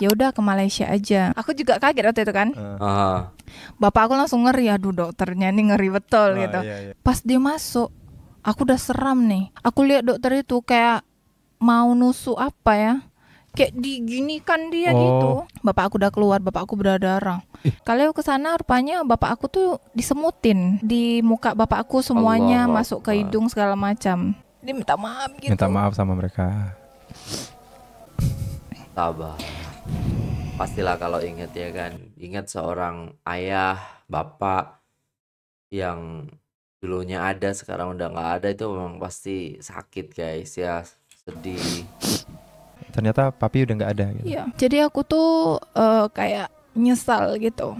ya udah ke Malaysia aja aku juga kaget waktu itu kan uh. bapak aku langsung ngeri aduh dokternya ini ngeri betul uh, gitu iya, iya. pas dia masuk aku udah seram nih aku lihat dokter itu kayak mau nusuk apa ya kayak diginikan dia oh. gitu. Bapak aku udah keluar, bapak aku berdarah. Eh. Kalau ke sana rupanya bapak aku tuh disemutin di muka bapak aku semuanya Allah masuk ke hidung segala macam. Dia minta maaf gitu. Minta maaf sama mereka. Tabah pastilah kalau ingat ya kan ingat seorang ayah bapak yang dulunya ada sekarang udah nggak ada itu memang pasti sakit guys ya sedih ternyata papi udah nggak ada gitu. Iya. Jadi aku tuh uh, kayak nyesal gitu.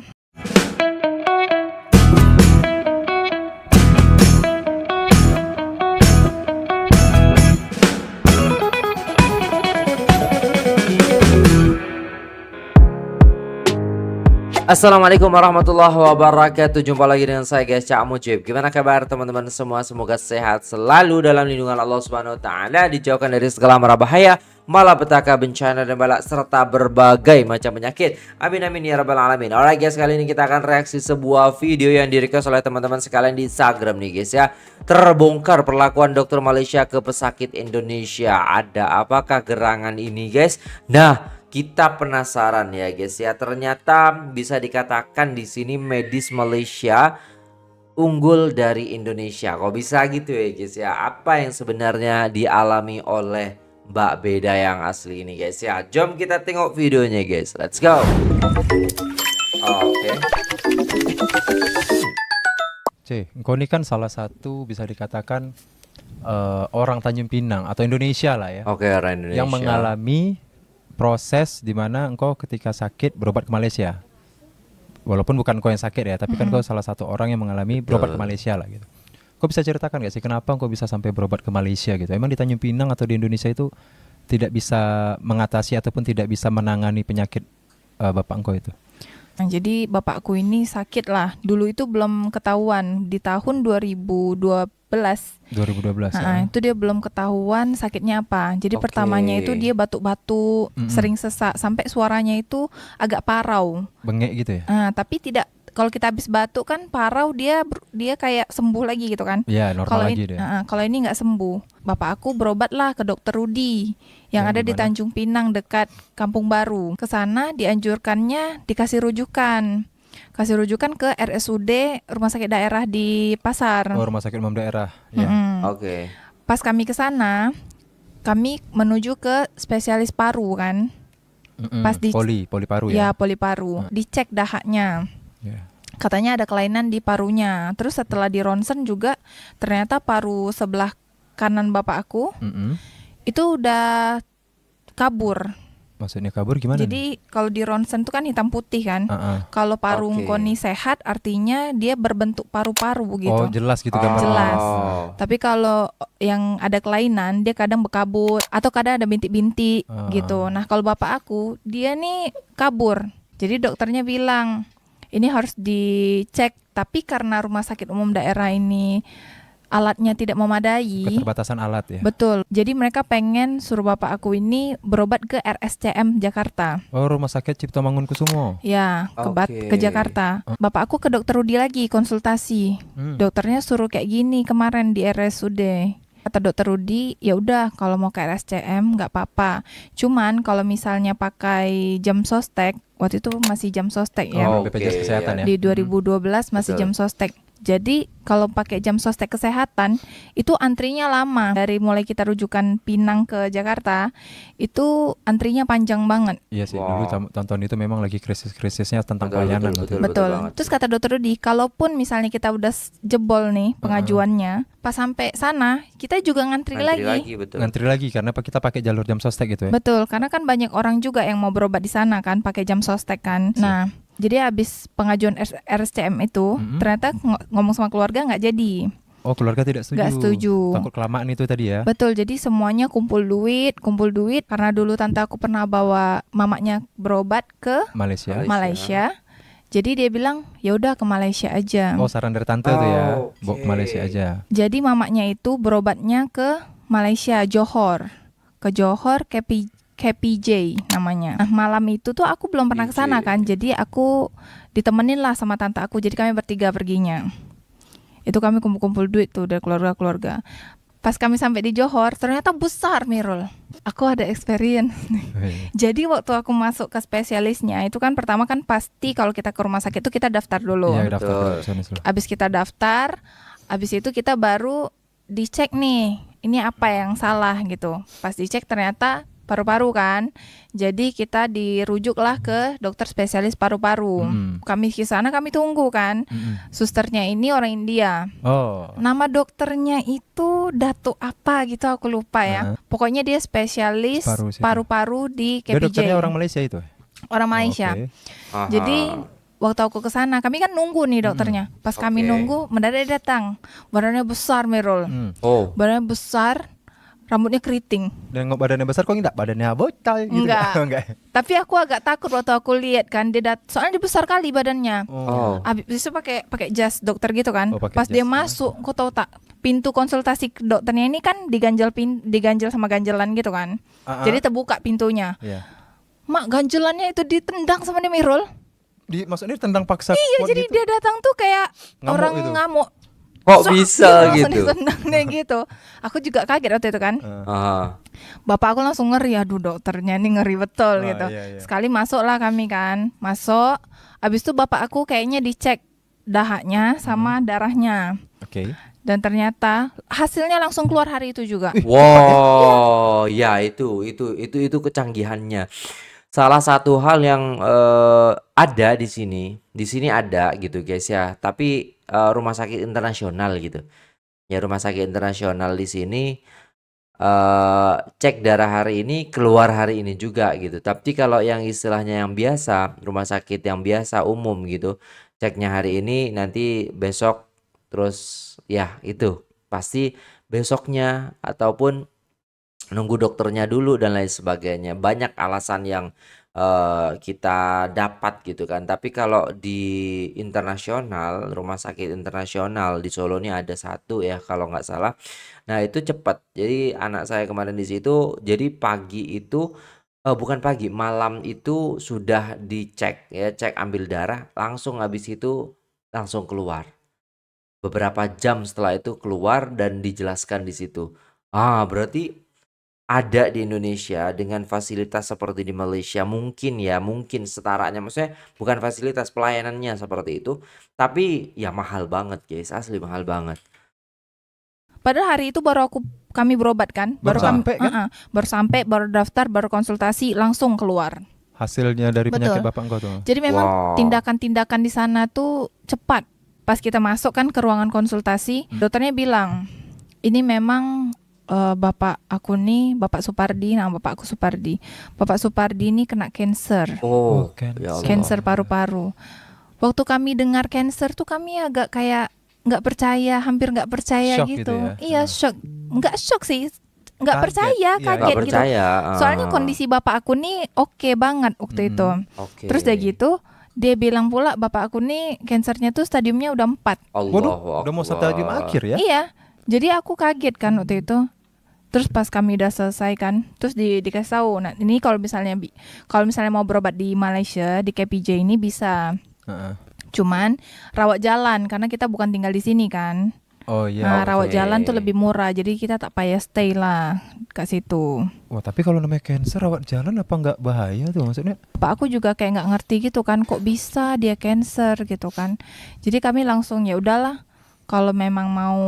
Assalamualaikum warahmatullahi wabarakatuh Jumpa lagi dengan saya guys Cak Mujib Gimana kabar teman-teman semua Semoga sehat selalu dalam lindungan Allah Subhanahu Wa Taala Dijauhkan dari segala mara bahaya malapetaka, bencana dan balak serta berbagai macam penyakit. Amin amin ya rabbal alamin. Alright guys, kali ini kita akan reaksi sebuah video yang di oleh teman-teman sekalian di Instagram nih guys ya. Terbongkar perlakuan dokter Malaysia ke pesakit Indonesia. Ada apakah gerangan ini guys? Nah, kita penasaran ya guys ya. Ternyata bisa dikatakan di sini medis Malaysia unggul dari Indonesia. Kok bisa gitu ya guys ya? Apa yang sebenarnya dialami oleh Mbak Beda yang asli ini guys ya? Jom kita tengok videonya guys. Let's go. Oke. Okay. C, engkau ini kan salah satu bisa dikatakan uh, orang Tanjung Pinang atau Indonesia lah ya. Oke, okay, orang Indonesia. Yang mengalami proses di mana engkau ketika sakit berobat ke Malaysia walaupun bukan kau yang sakit ya tapi mm -hmm. kan kau salah satu orang yang mengalami berobat ke Malaysia lah gitu kau bisa ceritakan gak sih kenapa engkau bisa sampai berobat ke Malaysia gitu emang di Tanjung Pinang atau di Indonesia itu tidak bisa mengatasi ataupun tidak bisa menangani penyakit uh, bapak engkau itu Nah, Jadi bapakku ini sakit lah. Dulu itu belum ketahuan di tahun 2012. 2012. Nah, ya. itu dia belum ketahuan sakitnya apa. Jadi okay. pertamanya itu dia batuk-batuk, mm -hmm. sering sesak sampai suaranya itu agak parau. Bengek gitu ya. Nah, tapi tidak kalau kita habis batuk kan parau dia dia kayak sembuh lagi gitu kan. Iya, normal kalo lagi in, dia. Uh, kalau ini nggak sembuh bapak aku berobatlah ke dokter Rudi yang ada di Tanjung Pinang dekat Kampung Baru. Ke sana dianjurkannya dikasih rujukan. Kasih rujukan ke RSUD Rumah Sakit Daerah di Pasar. Oh, Rumah Sakit Umum Daerah. Ya. Mm -hmm. Oke. Okay. Pas kami ke sana, kami menuju ke spesialis paru kan. Mm -hmm. Pas di poli, poli paru ya. Ya, poli paru. Mm. Dicek dahaknya. Yeah katanya ada kelainan di parunya. Terus setelah di ronsen juga ternyata paru sebelah kanan bapak aku mm -hmm. itu udah kabur Maksudnya kabur gimana? Jadi kalau di ronsen itu kan hitam putih kan. Uh -uh. Kalau paru okay. koni sehat artinya dia berbentuk paru-paru gitu. Oh, jelas gitu kan. Oh. Jelas. Tapi kalau yang ada kelainan dia kadang berkabut atau kadang ada bintik-bintik uh -huh. gitu. Nah, kalau bapak aku dia nih kabur. Jadi dokternya bilang ini harus dicek tapi karena rumah sakit umum daerah ini alatnya tidak memadai. Keterbatasan alat ya. Betul. Jadi mereka pengen suruh bapak aku ini berobat ke RSCM Jakarta. Oh, Rumah Sakit Cipto Mangunkusumo. Ya, ke okay. ke Jakarta. Bapak aku ke dokter Rudi lagi konsultasi. Hmm. Dokternya suruh kayak gini kemarin di RSUD. Kata dokter Rudi, ya udah kalau mau ke RSCM nggak apa-apa. Cuman kalau misalnya pakai jam sostek, waktu itu masih jam sostek ya. Oh, BPJS okay. kesehatan ya. Di 2012 masih Betul. jam sostek. Jadi kalau pakai jam sostek kesehatan itu antrinya lama. Dari mulai kita rujukan Pinang ke Jakarta itu antrinya panjang banget. Iya sih, wow. dulu tonton itu memang lagi krisis-krisisnya tentang betul, pelayanan. Betul. betul, betul, betul. betul Terus kata dokter Rudi, kalaupun misalnya kita udah jebol nih pengajuannya, uh-huh. pas sampai sana kita juga ngantri, ngantri lagi. lagi betul. Ngantri lagi karena kita pakai jalur jam sostek gitu ya. Betul, karena kan banyak orang juga yang mau berobat di sana kan pakai jam sostek kan. Iya nah, si jadi habis pengajuan RSCM itu mm -hmm. ternyata ngomong sama keluarga nggak jadi Oh keluarga tidak setuju. Gak setuju. Takut kelamaan itu tadi ya. Betul. Jadi semuanya kumpul duit, kumpul duit karena dulu tante aku pernah bawa mamanya berobat ke Malaysia. Malaysia. Jadi dia bilang ya udah ke Malaysia aja. Oh saran dari tante ya? oh, tuh ya, okay. ke Malaysia aja. Jadi mamanya itu berobatnya ke Malaysia Johor, ke Johor ke Happy J namanya. Nah, malam itu tuh aku belum pernah ke sana kan. Jadi aku ditemenin lah sama tante aku. Jadi kami bertiga perginya. Itu kami kumpul-kumpul duit tuh dari keluarga-keluarga. Pas kami sampai di Johor, ternyata besar Mirul. Aku ada experience. Oh, iya. Jadi waktu aku masuk ke spesialisnya, itu kan pertama kan pasti kalau kita ke rumah sakit itu kita daftar dulu. Iya, daftar. Abis kita daftar, abis itu kita baru dicek nih, ini apa yang salah gitu. Pas dicek ternyata paru-paru kan. Jadi kita dirujuklah ke dokter spesialis paru-paru. Hmm. Kami ke sana kami tunggu kan. Hmm. Susternya ini orang India. Oh. Nama dokternya itu Datuk apa gitu aku lupa ya. Uh. Pokoknya dia spesialis paru-paru di KPJ. Dia dokternya orang Malaysia itu. Orang Malaysia. Oh, okay. Jadi waktu aku ke sana kami kan nunggu nih dokternya pas okay. kami nunggu mendadak datang badannya besar Merol hmm. oh. badannya besar rambutnya keriting. Dan nggak badannya besar kok enggak badannya bocah gitu. Enggak. Tapi aku agak takut waktu aku lihat kan dia dat soalnya dia besar kali badannya. Oh. Habis itu pakai pakai jas dokter gitu kan. Oh, Pas dia ya. masuk, kok tahu tak pintu konsultasi dokternya ini kan diganjel pin diganjel sama ganjelan gitu kan. Uh -uh. Jadi terbuka pintunya. Yeah. Mak ganjelannya itu ditendang sama dia Mirul. Di, maksudnya ditendang paksa. Iya, jadi gitu. dia datang tuh kayak ngamuk orang gitu. ngamuk kok so, bisa gitu seneng gitu aku juga kaget waktu itu kan uh. bapak aku langsung ngeri aduh dokternya ini ngeri betul uh, gitu iya, iya. sekali masuk lah kami kan masuk abis itu bapak aku kayaknya dicek dahaknya sama hmm. darahnya okay. dan ternyata hasilnya langsung keluar hari itu juga wow ya itu itu itu itu kecanggihannya salah satu hal yang uh, ada di sini di sini ada gitu guys ya tapi uh, rumah sakit internasional gitu. Ya rumah sakit internasional di sini uh, cek darah hari ini keluar hari ini juga gitu. Tapi kalau yang istilahnya yang biasa, rumah sakit yang biasa umum gitu, ceknya hari ini nanti besok terus ya itu pasti besoknya ataupun nunggu dokternya dulu dan lain sebagainya. Banyak alasan yang uh, kita dapat gitu kan. Tapi kalau di internasional, rumah sakit internasional di Solo ini ada satu ya kalau nggak salah. Nah, itu cepat. Jadi anak saya kemarin di situ jadi pagi itu uh, bukan pagi, malam itu sudah dicek ya, cek ambil darah, langsung habis itu langsung keluar. Beberapa jam setelah itu keluar dan dijelaskan di situ. Ah, berarti ada di Indonesia dengan fasilitas seperti di Malaysia mungkin ya mungkin setaranya maksudnya bukan fasilitas pelayanannya seperti itu tapi ya mahal banget guys asli mahal banget Padahal hari itu baru aku kami berobat kan, baru, sampai kan? Uh -uh, baru sampai, baru daftar, baru konsultasi, langsung keluar. Hasilnya dari Betul. penyakit bapak engkau tuh. Jadi memang tindakan-tindakan di sana tuh cepat. Pas kita masuk kan ke ruangan konsultasi, hmm. dokternya bilang ini memang uh, bapak aku nih, bapak Supardi, nama Bapakku Supardi. Bapak Supardi ini kena cancer. Oh, oh ya cancer, paru-paru. Waktu kami dengar cancer tuh kami agak kayak nggak percaya, hampir nggak percaya shock gitu. gitu ya. Iya, hmm. shock. Nggak shock sih, nggak percaya iya, kaget, gitu. percaya. gitu. Soalnya ah. kondisi bapak aku nih oke okay banget waktu hmm, itu. Okay. Terus udah gitu dia bilang pula bapak aku nih kansernya tuh stadiumnya udah empat. Waduh, udah mau stadium akhir ya? Iya. Jadi aku kaget kan waktu itu terus pas kami udah selesai kan terus di dikasih tahu nah ini kalau misalnya bi kalau misalnya mau berobat di Malaysia di KPJ ini bisa uh -uh. cuman rawat jalan karena kita bukan tinggal di sini kan oh iya nah, okay. rawat jalan tuh lebih murah jadi kita tak payah stay lah ke situ wah tapi kalau namanya cancer rawat jalan apa nggak bahaya tuh maksudnya pak aku juga kayak nggak ngerti gitu kan kok bisa dia cancer gitu kan jadi kami langsung ya udahlah kalau memang mau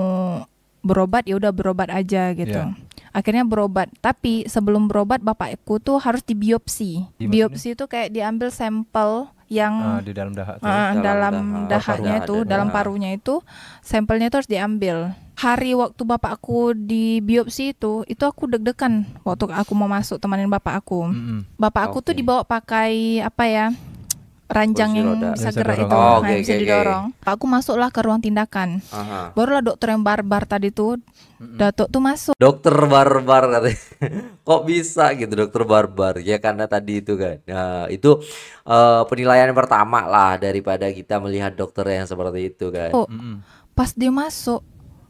berobat ya udah berobat aja gitu. Yeah. Akhirnya berobat, tapi sebelum berobat bapakku tuh harus dibiopsi. biopsi. Iya, biopsi itu kayak diambil sampel yang uh, di dalam dahak uh, dalam, dalam oh, dahaknya itu, dalam ya. parunya itu sampelnya itu harus diambil. Hari waktu bapakku di biopsi itu, itu aku deg-degan waktu aku mau masuk temanin bapak aku. Mm -hmm. Bapak aku okay. tuh dibawa pakai apa ya? ranjang yang bisa gerak itu nah, oh, okay, bisa okay, didorong. Okay. Aku masuklah ke ruang tindakan. Aha. Barulah dokter yang barbar tadi tuh mm-hmm. Datuk tuh masuk. Dokter barbar katanya. Kok bisa gitu dokter barbar? Ya karena tadi itu kan. Nah, itu uh, penilaian pertama lah daripada kita melihat dokter yang seperti itu kan. Oh, mm-hmm. Pas dia masuk,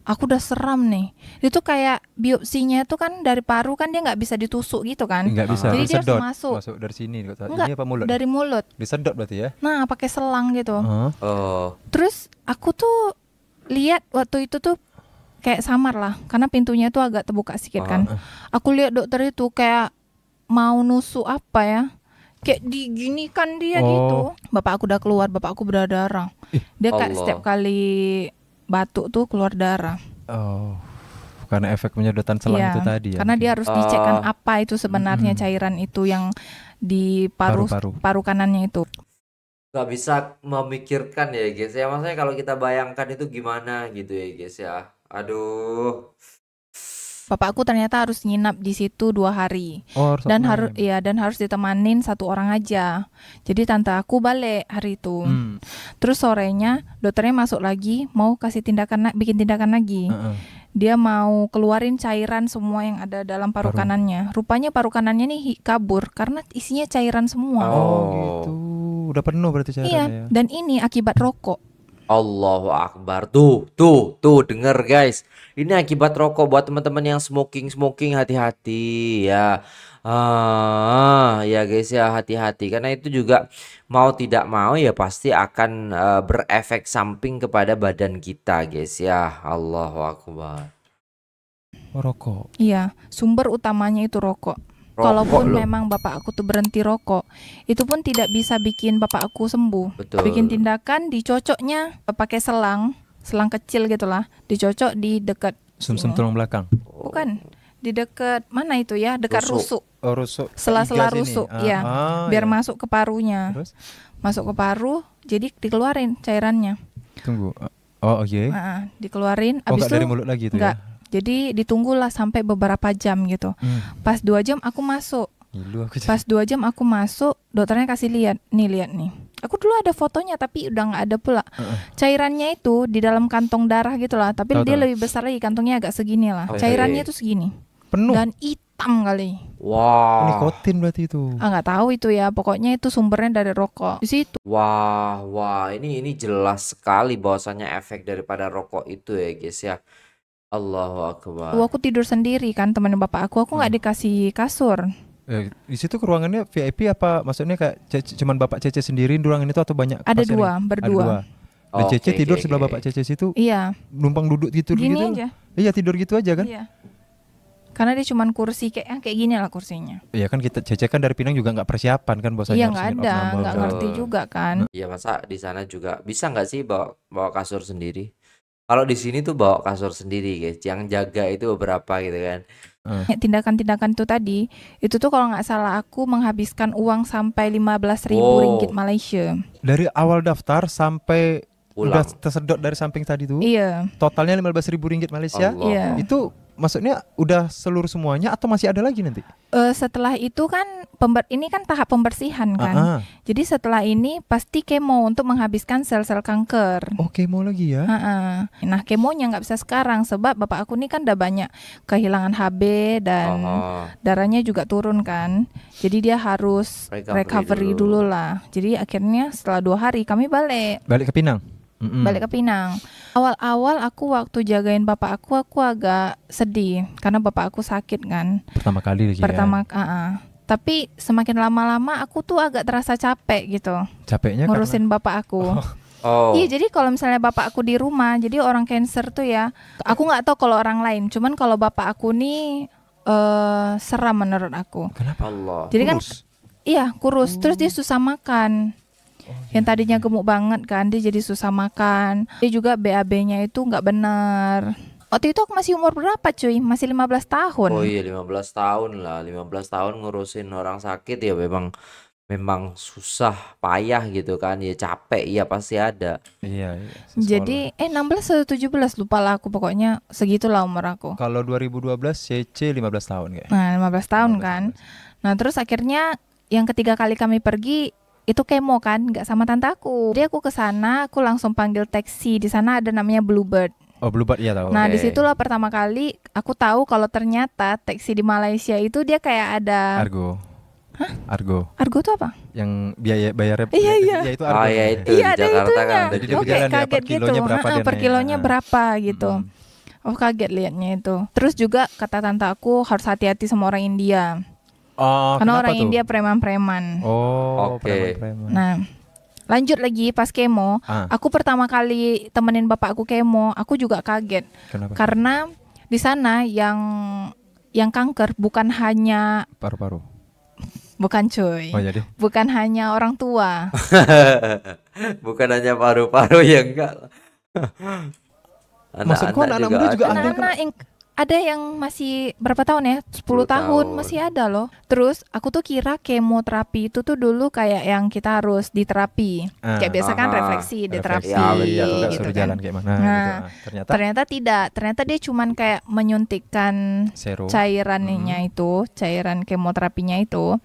aku udah seram nih. Itu kayak biopsinya itu kan dari paru kan dia nggak bisa ditusuk gitu kan? Nggak bisa. Jadi dia harus masuk. Masuk dari sini. Enggak, ini apa mulut? Dari mulut. Disedot berarti ya? Nah, pakai selang gitu. Uh. Oh. Terus aku tuh lihat waktu itu tuh kayak samar lah, karena pintunya tuh agak terbuka sedikit uh. kan. Aku lihat dokter itu kayak mau nusuk apa ya? kayak diginikan dia gitu. oh. gitu. Bapak aku udah keluar, bapak aku berdarah. Dia kayak setiap kali batuk tuh keluar darah. Oh, karena efek penyedotan selang ya, itu tadi ya. Karena dia harus uh, dicek kan oh. apa itu sebenarnya hmm. cairan itu yang di paru paru, paru kanannya itu. Gak bisa memikirkan ya guys ya maksudnya kalau kita bayangkan itu gimana gitu ya guys ya. Aduh. Bapak aku ternyata harus nginap di situ dua hari oh, dan harus ya dan harus ditemanin satu orang aja. Jadi tante aku balik hari itu. Hmm. Terus sorenya dokternya masuk lagi mau kasih tindakan bikin tindakan lagi. Uh -uh. Dia mau keluarin cairan semua yang ada dalam paru, paru. kanannya. Rupanya paru kanannya nih kabur karena isinya cairan semua. Oh, oh. gitu. Udah penuh berarti cairannya. Iya, ya. dan ini akibat rokok. Allahu Akbar. Tuh, tuh, tuh denger guys. Ini akibat rokok buat teman-teman yang smoking-smoking hati-hati ya. Ah, ya guys ya hati-hati karena itu juga mau tidak mau ya pasti akan uh, berefek samping kepada badan kita guys ya. Allahu Akbar. Rokok. Iya, sumber utamanya itu rokok rokok, kalaupun lo. memang bapak aku tuh berhenti rokok, itu pun tidak bisa bikin bapak aku sembuh. Betul. Bikin tindakan dicocoknya eh, pakai selang, selang kecil gitulah, dicocok di dekat sumsum tulang belakang. Bukan di dekat mana itu ya dekat rusuk, rusuk. Oh, rusuk sela-sela rusuk ah, ya ah, biar ya. masuk ke parunya Terus? masuk ke paru jadi dikeluarin cairannya tunggu oh oke oh, okay. Iya. nah, ah, dikeluarin oh, abis itu dari mulut lagi itu ya jadi ditunggulah sampai beberapa jam gitu. Hmm. Pas dua jam aku masuk. Lalu ya, aku Pas dua jam aku masuk, dokternya kasih lihat, nih lihat nih. Aku dulu ada fotonya tapi udah nggak ada pula. Uh-uh. Cairannya itu di dalam kantong darah gitu lah, tapi tau, dia lebih besar lagi kantongnya agak segini lah. Okay. Oh, iya, Cairannya iya. itu segini. Penuh. Dan hitam kali. Wah. Wow. Nikotin berarti itu. Ah nggak tahu itu ya, pokoknya itu sumbernya dari rokok. Di situ. Wah, wah, ini ini jelas sekali bahwasannya efek daripada rokok itu ya, guys ya. Allahu Akbar. Aku tidur sendiri kan teman bapak aku, aku nggak hmm. dikasih kasur. Eh, di situ ruangannya VIP apa? Maksudnya kayak cuman bapak Cece sendiri ruangan itu atau banyak? Ada dua, berdua. Ada dua. oh, Cece okay, tidur okay, sebelah okay. bapak Cece situ. Iya. Numpang duduk gitu gini gitu. aja. Iya tidur gitu aja kan? Iya. Karena dia cuman kursi kayak yang ah, kayak gini lah kursinya. Iya kan kita Cece kan dari Pinang juga nggak persiapan kan bahasanya. Iya nggak ada, nggak kan. ngerti juga kan. Iya masa di sana juga bisa nggak sih bawa bawa kasur sendiri? Kalau di sini tuh bawa kasur sendiri guys, yang jaga itu beberapa gitu kan. Eh. Tindakan-tindakan itu tadi, itu tuh kalau nggak salah aku menghabiskan uang sampai lima belas ribu wow. Oh. ringgit Malaysia. Dari awal daftar sampai Pulang. udah tersedot dari samping tadi tuh. Iya. Totalnya belas ribu ringgit Malaysia. Iya. Itu maksudnya udah seluruh semuanya atau masih ada lagi nanti? Uh, setelah itu kan pember ini kan tahap pembersihan kan. Uh ah, -huh. Ah. Jadi setelah ini pasti kemo untuk menghabiskan sel-sel kanker. Oh kemo lagi ya? Uh -uh. Nah kemonya nggak bisa sekarang sebab bapak aku ini kan udah banyak kehilangan HB dan uh -huh. darahnya juga turun kan. Jadi dia harus recovery, recovery dulu. dulu lah. Jadi akhirnya setelah dua hari kami balik. Balik ke Pinang? mm-hmm. balik ke Pinang. Awal-awal aku waktu jagain bapak aku aku agak sedih karena bapak aku sakit kan. Pertama kali lagi. Ya? Pertama, ya? uh-uh. tapi semakin lama-lama aku tuh agak terasa capek gitu. Capeknya ngurusin karena... bapak aku. Oh. oh. Iya, jadi kalau misalnya bapak aku di rumah, jadi orang cancer tuh ya, aku nggak tahu kalau orang lain, cuman kalau bapak aku nih eh, uh, seram menurut aku. Kenapa Allah? Jadi kan kurus. kan, iya kurus, hmm. terus dia susah makan yang tadinya gemuk banget kan dia jadi susah makan dia juga BAB-nya itu nggak benar waktu itu aku masih umur berapa cuy masih 15 tahun oh iya 15 tahun lah 15 tahun ngurusin orang sakit ya memang memang susah payah gitu kan ya capek ya pasti ada iya, iya jadi eh 16 atau 17 lupa lah aku pokoknya segitulah umur aku kalau 2012 CC 15 tahun kayak nah 15 tahun 15, kan nah terus akhirnya yang ketiga kali kami pergi itu kemo kan nggak sama tante aku jadi aku ke sana aku langsung panggil taksi di sana ada namanya Bluebird Oh Bluebird ya tahu. Nah okay. disitulah pertama kali aku tahu kalau ternyata taksi di Malaysia itu dia kayak ada Argo. Hah? Argo. Argo itu apa? Yang biaya bayarnya Iya iya. Ya itu oh, Argo. Oh iya itu. Iya ada itunya. Kan. Jadi dia okay, kaget gitu. Berapa ha, per kilonya nah. berapa gitu. Hmm. Oh kaget liatnya itu. Terus juga kata tante aku harus hati-hati sama orang India. Oh, Karena orang tuh? India preman-preman. Oh, oke. Okay. Nah, lanjut lagi pas kemo, ah. aku pertama kali temenin bapakku kemo, aku juga kaget. Kenapa? Karena di sana yang yang kanker bukan hanya paru-paru. Bukan cuy. Oh, jadi? Bukan hanya orang tua. bukan hanya paru-paru ya yang enggak. Anak-anak juga, anak -anak juga anak-anak ada yang masih berapa tahun ya 10, 10 tahun, tahun masih ada loh terus aku tuh kira kemoterapi itu tuh dulu kayak yang kita harus diterapi eh, kayak biasa kan ah, ah. refleksi diterapi ya, gitu kan jalan kayak mana, gitu. nah gitu. ternyata ternyata tidak ternyata dia cuman kayak menyuntikkan cairannya hmm. itu cairan kemoterapinya itu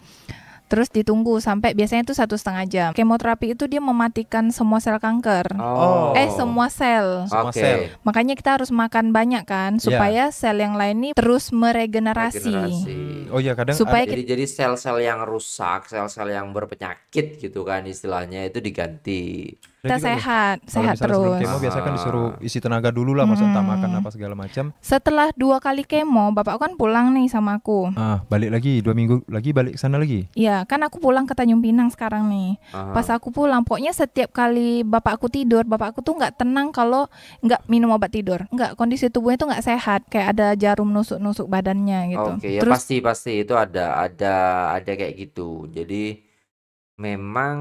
Terus ditunggu sampai biasanya itu satu setengah jam. Kemoterapi itu dia mematikan semua sel kanker. Oh. Eh semua sel. Semua okay. sel. Makanya kita harus makan banyak kan iya. supaya yeah. sel yang lain ini terus meregenerasi. Regenerasi. Oh iya kadang supaya ada, jadi jadi sel-sel yang rusak, sel-sel yang berpenyakit gitu kan istilahnya itu diganti kita nah, kan sehat, kalau sehat terus. Sebelum kemo biasanya kan disuruh ah. isi tenaga dulu lah, hmm. maksudnya makan apa segala macam. Setelah dua kali kemo, bapak kan pulang nih sama aku. Ah, balik lagi dua minggu lagi balik sana lagi. Iya, kan aku pulang ke Tanjung Pinang sekarang nih. Aha. Pas aku pulang, pokoknya setiap kali bapak aku tidur, bapak aku tuh nggak tenang kalau nggak minum obat tidur. Nggak kondisi tubuhnya tuh nggak sehat, kayak ada jarum nusuk-nusuk badannya gitu. Oke, okay, ya Terus, pasti pasti itu ada ada ada kayak gitu. Jadi memang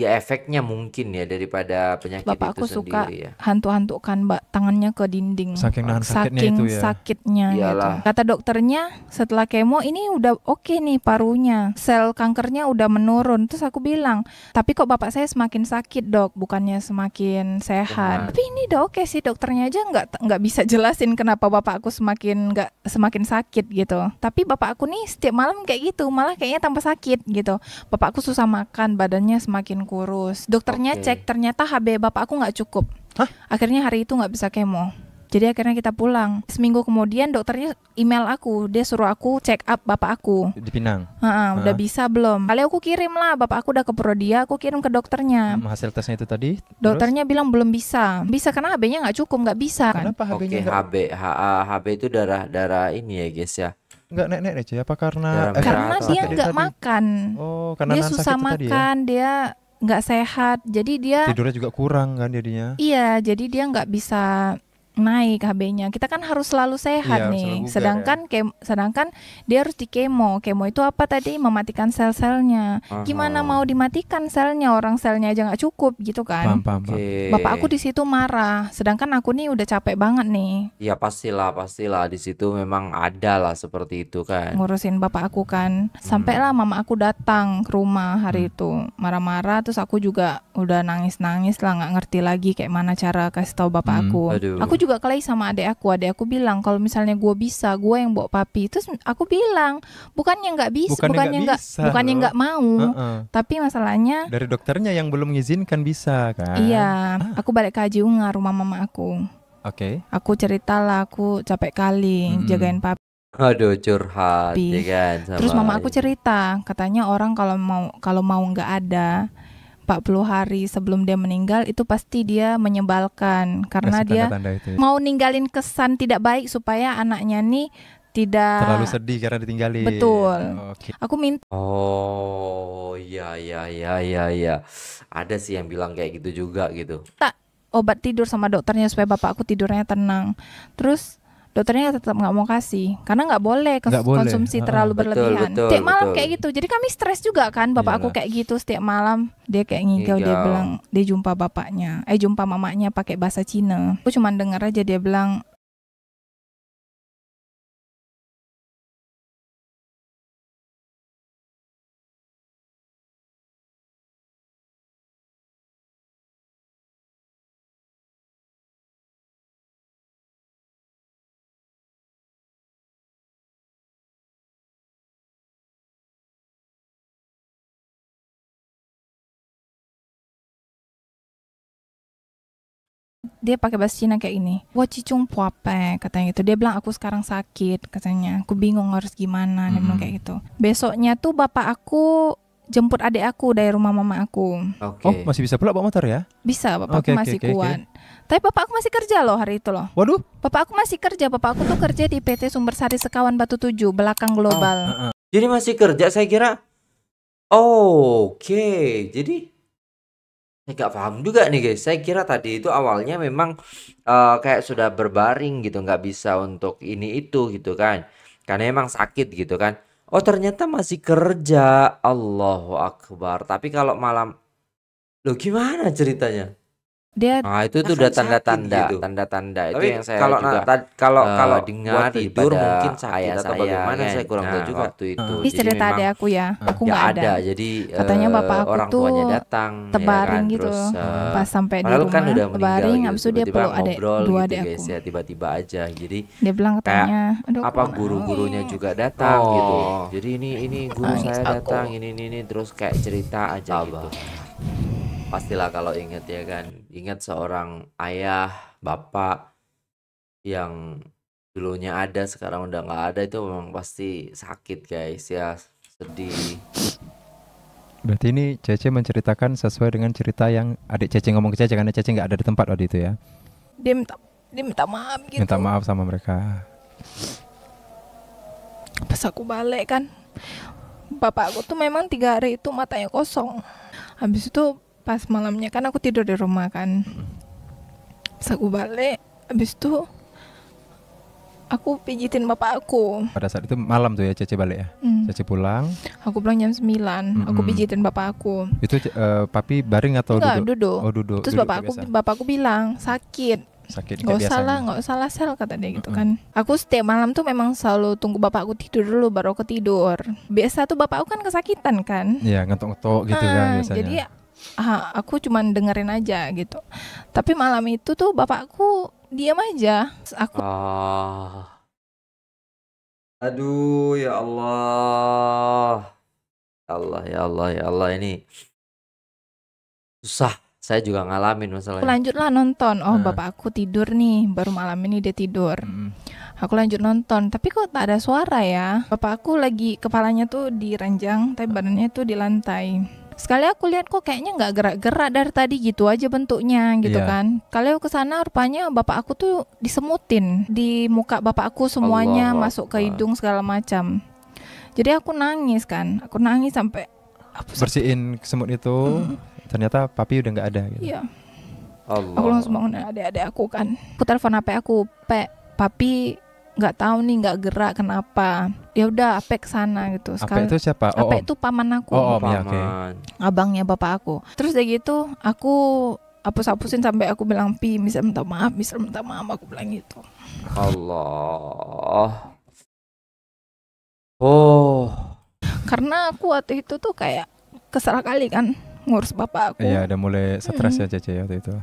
ya efeknya mungkin ya daripada penyakit Bapak itu aku sendiri suka ya. hantu kan mbak tangannya ke dinding saking nahan sakitnya itu ya sakitnya gitu. Iyalah. gitu. kata dokternya setelah kemo ini udah oke okay nih parunya sel kankernya udah menurun terus aku bilang tapi kok bapak saya semakin sakit dok bukannya semakin sehat tapi ini udah oke okay sih dokternya aja nggak nggak bisa jelasin kenapa bapak aku semakin nggak semakin sakit gitu tapi bapak aku nih setiap malam kayak gitu malah kayaknya tanpa sakit gitu bapak aku susah makan badannya semakin kurus. Dokternya okay. cek ternyata HB bapak aku nggak cukup. Hah? Akhirnya hari itu nggak bisa kemo. Jadi akhirnya kita pulang. Seminggu kemudian dokternya email aku, dia suruh aku check up bapak aku. Di Pinang. Heeh, udah bisa belum? Kali aku kirim lah, bapak aku udah ke Prodia, aku kirim ke dokternya. hasil tesnya itu tadi? Dokternya bilang belum bisa. Bisa karena HB-nya nggak cukup, nggak bisa kan? HB-nya? Oke, HB, HB itu darah darah ini ya guys ya nggak nenek aja apa karena karena dia nggak makan oh karena dia susah ya? makan ya? dia nggak sehat jadi dia tidurnya juga kurang kan jadinya iya jadi dia nggak bisa naik HB-nya. Kita kan harus selalu sehat iya, nih. Selalu sedangkan ya. kemo, sedangkan dia harus di Kemo itu apa tadi? Mematikan sel-selnya. Gimana mau dimatikan selnya? Orang selnya aja nggak cukup gitu kan. Paham, paham, paham. Bapak aku di situ marah. Sedangkan aku nih udah capek banget nih. Iya pastilah, pastilah di situ memang ada lah seperti itu kan. Ngurusin bapak aku kan. Sampailah mama aku datang ke rumah hari hmm. itu. Marah-marah terus aku juga udah nangis-nangis lah nggak ngerti lagi kayak mana cara kasih tahu bapak hmm. aku. Aduh. Aku juga juga kelahi sama adik aku adik aku bilang kalau misalnya gue bisa gue yang bawa papi terus aku bilang bukannya nggak bisa bukannya, bukannya nggak bukannya nggak mau uh -uh. tapi masalahnya dari dokternya yang belum mengizinkan bisa kan iya ah. aku balik ke Haji rumah mama aku oke okay. aku ceritalah aku capek kali mm -hmm. jagain papi Aduh curhat, ya kan. Terus mama aku cerita, katanya orang kalau mau kalau mau nggak ada, 40 hari sebelum dia meninggal itu pasti dia menyebalkan karena Kasih dia tanda itu, ya. mau ninggalin kesan tidak baik supaya anaknya nih tidak terlalu sedih karena ditinggalin. Betul. Okay. Aku minta. Oh, iya iya iya iya iya. Ada sih yang bilang kayak gitu juga gitu. Tak obat tidur sama dokternya supaya bapakku aku tidurnya tenang. Terus dokternya tetap nggak mau kasih karena nggak boleh, gak konsumsi boleh konsumsi terlalu berlebihan. Betul, setiap malam betul. kayak gitu. Jadi kami stres juga kan bapak Yalah. aku kayak gitu setiap malam dia kayak ngigau dia bilang dia jumpa bapaknya, eh jumpa mamanya pakai bahasa Cina. Aku cuma dengar aja dia bilang dia pakai bahasa Cina kayak ini wo chung puape katanya gitu dia bilang aku sekarang sakit katanya aku bingung harus gimana mm-hmm. kayak gitu besoknya tuh bapak aku jemput adik aku dari rumah mama aku okay. oh masih bisa pula bawa motor ya bisa bapak okay, aku masih okay, kuat okay. Tapi bapak aku masih kerja loh hari itu loh. Waduh. Bapak aku masih kerja. Bapak aku tuh kerja di PT Sumber Sari Sekawan Batu Tujuh belakang global. Oh, uh, uh. Jadi masih kerja saya kira. Oh, Oke. Okay. Jadi nggak paham juga nih guys. Saya kira tadi itu awalnya memang uh, kayak sudah berbaring gitu, nggak bisa untuk ini itu gitu kan. Karena emang sakit gitu kan. Oh ternyata masih kerja. Allahu Akbar. Tapi kalau malam, lo gimana ceritanya? dia ah itu tuh udah tanda-tanda tanda gitu. tanda-tanda itu yang saya kalau juga ta, kalau uh, kalau dengar tidur mungkin saya atau bagaimana kan. saya kurang tahu nah, juga waktu itu ini cerita ada aku ya aku nggak ya ada. ada jadi eh, katanya bapak aku orang tuh tuanya datang ya tebaring ya kan? gitu Terus, uh, pas eh, sampai di kan rumah kan udah tebaring gitu. abis itu dia perlu ada dua gitu aku ya tiba-tiba aja jadi dia bilang katanya apa guru-gurunya juga datang oh. gitu jadi ini ini guru nah, saya datang ini ini ini terus kayak cerita aja gitu pastilah kalau ingat ya kan ingat seorang ayah bapak yang dulunya ada sekarang udah nggak ada itu memang pasti sakit guys ya sedih berarti ini Cece menceritakan sesuai dengan cerita yang adik Cece ngomong ke Cece karena Cece nggak ada di tempat waktu itu ya dia minta dia minta maaf gitu minta maaf sama mereka pas aku balik kan bapak aku tuh memang tiga hari itu matanya kosong habis itu pas malamnya kan aku tidur di rumah kan pas aku balik habis itu aku pijitin bapak aku pada saat itu malam tuh ya Cece balik ya hmm. Cece pulang aku pulang jam 9 -hmm. aku pijitin bapak aku itu uh, papi baring atau Enggak, duduk? duduk oh duduk terus duduk bapak aku aku bapak aku bilang sakit sakit nggak usah lah nggak usah sel kata dia gitu mm -hmm. kan aku setiap malam tuh memang selalu tunggu bapak aku tidur dulu baru aku tidur biasa tuh bapakku kan kesakitan kan iya ngetok-ngetok gitu kan ah, kan biasanya jadi ah, aku cuman dengerin aja gitu tapi malam itu tuh bapakku diam aja Terus aku ah. aduh ya Allah ya Allah ya Allah ya Allah ini susah saya juga ngalamin masalahnya lanjutlah nonton oh hmm. Nah. bapak aku tidur nih baru malam ini dia tidur hmm. aku lanjut nonton tapi kok tak ada suara ya bapak aku lagi kepalanya tuh di ranjang tapi badannya tuh di lantai sekali aku lihat kok kayaknya nggak gerak-gerak dari tadi gitu aja bentuknya gitu yeah. kan kalau ke sana rupanya bapak aku tuh disemutin di muka bapak aku semuanya Allah masuk ke hidung segala macam jadi aku nangis kan aku nangis sampai aku bersihin semut itu hmm. ternyata papi udah nggak ada gitu yeah. Allah. aku langsung bangun adik-adik aku kan aku telepon apa aku pe papi nggak tahu nih nggak gerak kenapa ya udah Ape ke sana gitu Sekali, itu siapa oh, Ape oh. itu paman aku oh, om, oh, iya, paman. Ya, okay. abangnya bapak aku terus dari gitu aku apus apusin sampai aku bilang pi bisa minta maaf bisa minta maaf aku bilang gitu Allah oh karena aku waktu itu tuh kayak keserak kali kan ngurus bapak aku iya ada mulai stres hmm. ya Cece waktu itu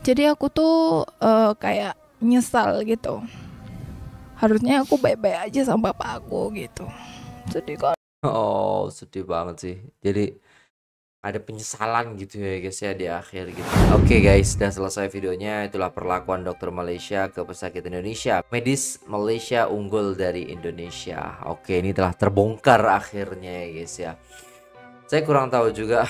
jadi aku tuh uh, kayak nyesal gitu harusnya aku baik-baik aja sama bapak aku gitu sedih kan oh sedih banget sih jadi ada penyesalan gitu ya guys ya di akhir gitu oke okay guys sudah selesai videonya itulah perlakuan dokter Malaysia ke pesakit Indonesia medis Malaysia unggul dari Indonesia oke okay, ini telah terbongkar akhirnya ya guys ya saya kurang tahu juga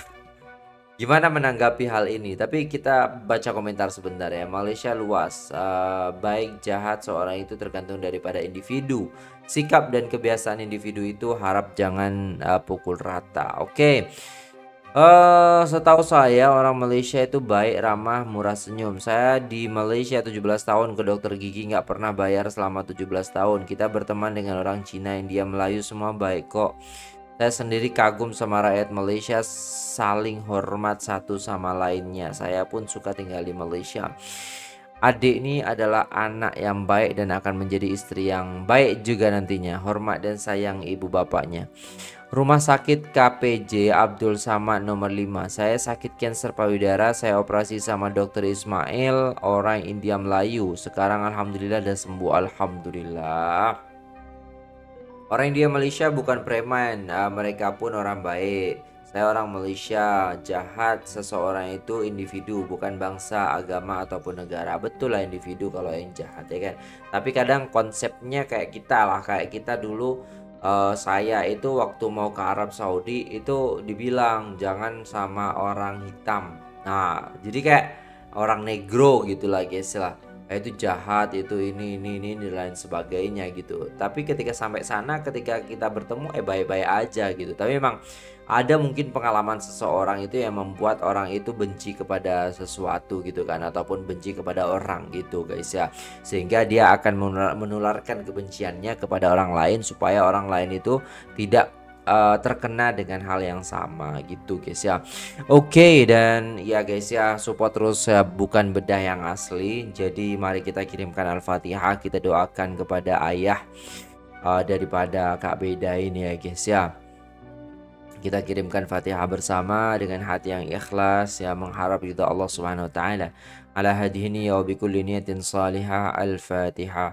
Gimana menanggapi hal ini? Tapi kita baca komentar sebentar ya. Malaysia luas, uh, baik jahat seorang itu tergantung daripada individu. Sikap dan kebiasaan individu itu harap jangan uh, pukul rata. Oke. Okay. Uh, eh, setahu saya orang Malaysia itu baik, ramah, murah, senyum. Saya di Malaysia 17 tahun ke dokter gigi nggak pernah bayar selama 17 tahun. Kita berteman dengan orang Cina, India, Melayu semua baik kok. Saya sendiri kagum sama rakyat Malaysia saling hormat satu sama lainnya. Saya pun suka tinggal di Malaysia. Adik ini adalah anak yang baik dan akan menjadi istri yang baik juga nantinya. Hormat dan sayang ibu bapaknya. Rumah sakit KPJ Abdul Samad nomor 5. Saya sakit kanker payudara, saya operasi sama dokter Ismail, orang India Melayu. Sekarang alhamdulillah dan sembuh alhamdulillah. Orang India Malaysia bukan preman, uh, mereka pun orang baik. Saya orang Malaysia, jahat seseorang itu individu, bukan bangsa, agama ataupun negara. Betul lah individu kalau yang jahat ya kan. Tapi kadang konsepnya kayak kita lah, kayak kita dulu uh, saya itu waktu mau ke Arab Saudi itu dibilang jangan sama orang hitam. Nah, jadi kayak orang negro gitu lah guys lah Eh, itu jahat itu ini ini ini dan lain sebagainya gitu tapi ketika sampai sana ketika kita bertemu eh baik-baik aja gitu tapi memang ada mungkin pengalaman seseorang itu yang membuat orang itu benci kepada sesuatu gitu kan ataupun benci kepada orang gitu guys ya sehingga dia akan menularkan kebenciannya kepada orang lain supaya orang lain itu tidak uh, terkena dengan hal yang sama gitu guys ya. Oke okay, dan ya guys ya support terus ya, bukan bedah yang asli. Jadi mari kita kirimkan Al-Fatihah kita doakan kepada ayah uh, daripada Kak Beda ini ya guys ya kita kirimkan Fatihah bersama dengan hati yang ikhlas ya mengharap ridha Allah Subhanahu wa taala. Ala hadihini ya wabikulli niatin salihah. Al-Fatihah.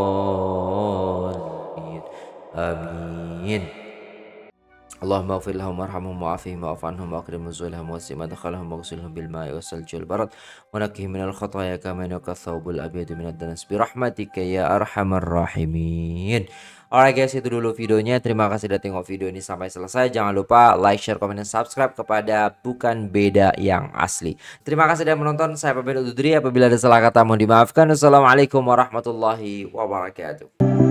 اللهم اغفر لهم وارحمهم وعافهم واعف عنهم واكرم نزلهم واسع مدخلهم واغسلهم بالماء والثلج والبرد ونقهم من الخطايا كما ينقى الثوب الابيض من الدنس برحمتك يا Alright guys itu dulu videonya Terima kasih sudah tengok video ini sampai selesai Jangan lupa like, share, komen, dan subscribe Kepada Bukan Beda Yang Asli Terima kasih sudah menonton Saya Pemilu Dudri Apabila ada salah kata mohon dimaafkan Wassalamualaikum warahmatullahi wabarakatuh